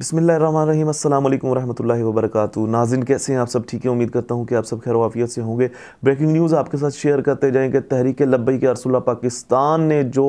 बसमिलीम वरहमल वर्क नाजिन कैसे हैं आप सब ठीक है उम्मीद करता हूँ कि आप सब खैर वाफियत से होंगे ब्रेकिंग न्यूज़ आपके साथ शेयर करते जाएंगे तहरीक लब्बई के अरसुल्ला पाकिस्तान ने जो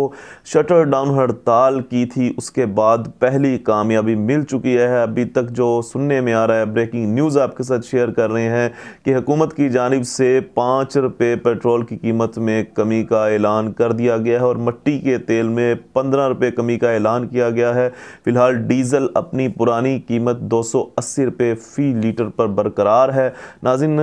शटर डाउन हड़ताल की थी उसके बाद पहली कामयाबी मिल चुकी है अभी तक जो सुनने में आ रहा है ब्रेकिंग न्यूज़ आपके साथ शेयर कर रहे हैं कि हुकूमत की जानब से पाँच रुपये पेट्रोल की कीमत में कमी का ऐलान कर दिया गया है और मट्टी के तेल में पंद्रह रुपये कमी का ऐलान किया गया है फिलहाल डीजल अपनी पुरानी कीमत दो सौ अस्सी रुपये फ़ी लीटर पर बरकरार है नाजिन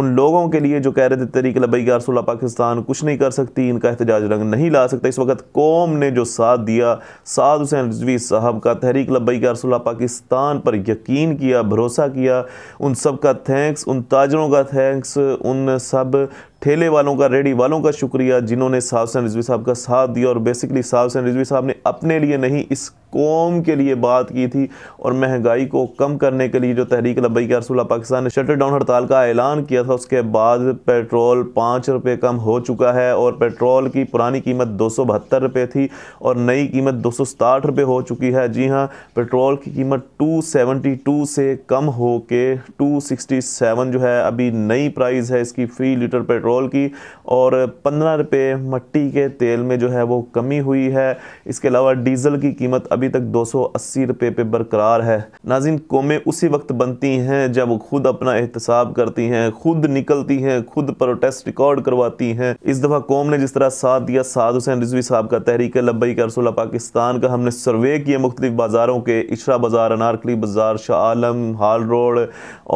उन लोगों के लिए जो कह रहे थे तरीके लबई रसोल्ला पाकिस्तान कुछ नहीं कर सकती इनका एहतजाज रंग नहीं ला सकता इस वक्त कौम ने जो साथ दिया साद हुसैन रजवी साहब का तहरीक लबई रसोल्ला पाकिस्तान पर यकीन किया भरोसा किया उन सब का थैंक्स उन ताजरों का थैंक्स उन सब ठेले वालों का रेडी वालों का शुक्रिया जिन्होंने साहब सैन रिजवी साहब का साथ दिया और बेसिकली साहब सैन रिजवी साहब ने अपने लिए नहीं इस कौम के लिए बात की थी और महंगाई को कम करने के लिए जो तहरीक लबई का रसूल पाकिस्तान ने शटर डाउन हड़ताल का ऐलान किया था उसके बाद पेट्रोल पाँच रुपये कम हो चुका है और पेट्रोल की पुरानी कीमत दो सौ बहत्तर रुपये थी और नई कीमत दो सौ सताहठ रुपये हो चुकी है जी हाँ पेट्रोल की कीमत टू सेवेंटी टू से कम हो के टू सिक्सटी सेवन जो है अभी नई प्राइस है इसकी फ़ी लीटर पेट्रोल पेट्रोल की और पंद्रह रुपये मट्टी के तेल में जो है वो कमी हुई है इसके अलावा डीजल की कीमत अभी तक दो सौ अस्सी रुपये पे बरकरार है नाजिन कौमें उसी वक्त बनती हैं जब खुद अपना एहतसाब करती हैं खुद निकलती हैं खुद प्रोटेस्ट रिकॉर्ड करवाती हैं इस दफ़ा कौम ने जिस तरह साथ दिया साद हुसैन रिजवी साहब का तहरीक लबई रसोला पाकिस्तान का हमने सर्वे किए मुख्तलिफ बाज़ारों के इशरा बाज़ार अनारकली बाज़ार शाह आलम हाल रोड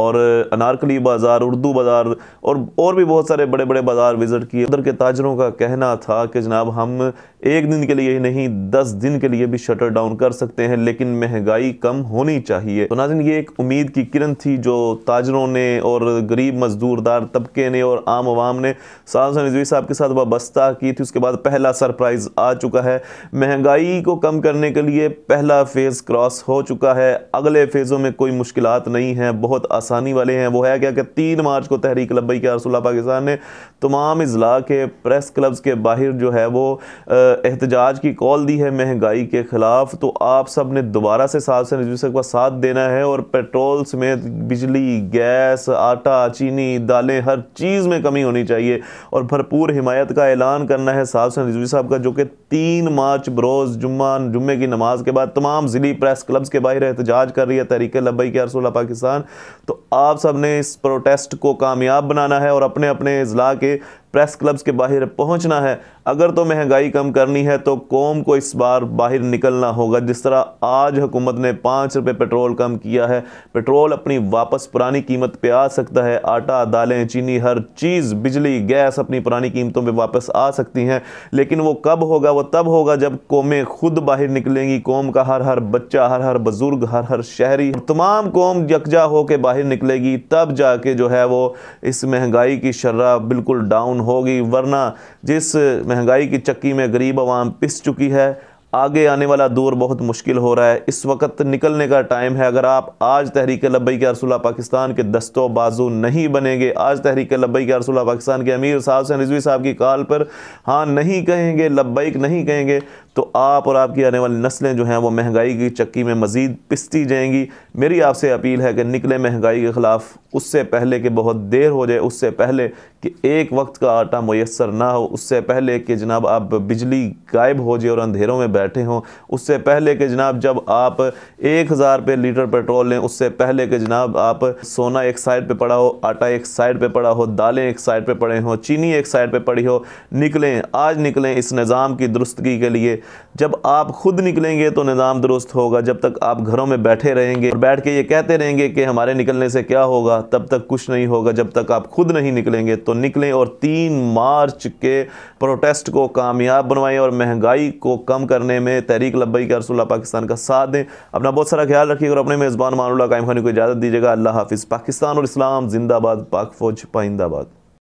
और अनारकली बाज़ार उर्दू बाज़ार और और भी बहुत सारे बड़े बड़े बड़े बाज़ार विज़िट किए उधर के ताजरों का कहना था कि जनाब हम एक दिन के लिए ही नहीं दस दिन के लिए भी शटर डाउन कर सकते हैं लेकिन महंगाई कम होनी चाहिए तो नाजिन ये एक उम्मीद की किरण थी जो ताजरों ने और गरीब मजदूरदार तबके ने और आम आवाम ने साल नजवी साहब के साथ वाबस्ता की थी उसके बाद पहला सरप्राइज़ आ चुका है महंगाई को कम करने के लिए पहला फ़ेज़ क्रॉस हो चुका है अगले फ़ेज़ों में कोई मुश्किल नहीं है बहुत आसानी वाले हैं वो है क्या कि तीन मार्च को तहरीक लबई के अरसुल्ला पाकिस्तान ने तमाम अजला के प्रेस क्लब्स के बाहर जो है वो एहतजाज की कॉल दी है महंगाई के ख़िलाफ़ तो आप सब ने दोबारा से साहब से नजर का साथ देना है और पेट्रोल समेत बिजली गैस आटा चीनी दालें हर चीज़ में कमी होनी चाहिए और भरपूर हिमायत का ऐलान करना है साहब से नजवी साहब का जो कि तीन मार्च बरोज़ जुम्मा जुम्मे की नमाज के बाद तमाम ज़िली प्रेस क्लब्स के बाहर एहतजाज कर रही है तहरीक लबई के अरसोला पाकिस्तान तो आप सब ने इस प्रोटेस्ट को कामयाब बनाना है और अपने अपने अजला के प्रेस क्लब्स के बाहर पहुंचना है अगर तो महंगाई कम करनी है तो कौम को इस बार बाहर निकलना होगा जिस तरह आज हुकूमत ने पाँच रुपये पेट्रोल कम किया है पेट्रोल अपनी वापस पुरानी कीमत पे आ सकता है आटा दालें चीनी हर चीज़ बिजली गैस अपनी पुरानी कीमतों पे वापस आ सकती हैं लेकिन वो कब होगा वो तब होगा जब कौमें खुद बाहर निकलेंगी कौम का हर हर बच्चा हर हर बुज़ुर्ग हर हर शहरी तमाम कौम यकजा होकर बाहर निकलेगी तब जाके जो है वो इस महंगाई की शर्रा बिल्कुल डाउन डाउन होगी वरना जिस महंगाई की चक्की में गरीब आवाम पिस चुकी है आगे आने वाला दौर बहुत मुश्किल हो रहा है इस वक्त निकलने का टाइम है अगर आप आज तहरीक लबई के अरसुल्ला पाकिस्तान के दस्तों बाजू नहीं बनेंगे आज तहरीक लबई के अरसुल्ला पाकिस्तान के अमीर साहब से रिजवी साहब की कॉल पर हाँ नहीं कहेंगे लब्बैक नहीं कहेंगे तो आप और आपकी आने वाली नस्लें जो हैं वो महंगाई की चक्की में मज़ीद पिसती जाएंगी मेरी आपसे अपील है कि निकले महंगाई के ख़िलाफ़ उससे पहले कि बहुत देर हो जाए उससे पहले कि एक वक्त का आटा मैसर ना हो उससे पहले कि जनाब आप बिजली गायब हो जाए और अंधेरों में बैठे हों उससे पहले कि जनाब जब आप एक हज़ार पे लीटर पेट्रोल लें उससे पहले कि जनाब आप सोना एक साइड पर पड़ा हो आटा एक साइड पर पड़ा हो दालें एक साइड पर पड़े हों चीनी एक साइड पर पड़ी हो निकलें आज निकलें इस निज़ाम की दुरुस्तगी के लिए जब आप खुद निकलेंगे तो निज़ाम दुरुस्त होगा जब तक आप घरों में बैठे रहेंगे और बैठ के ये कहते रहेंगे कि हमारे निकलने से क्या होगा तब तक कुछ नहीं होगा जब तक आप खुद नहीं निकलेंगे तो निकलें और तीन मार्च के प्रोटेस्ट को कामयाब बनवाएं और महंगाई को कम करने में तहरीक लब्बई का रसोल्ला पाकिस्तान का साथ दें अपना बहुत सारा ख्याल रखिएगा और अपने मेज़बान मानुल्ला कायम खानी को इजाज़त दीजिएगा अल्लाह हाफिज़ पाकिस्तान और इस्लाम जिंदाबाद पाक फ़ौज पाइंदाबाद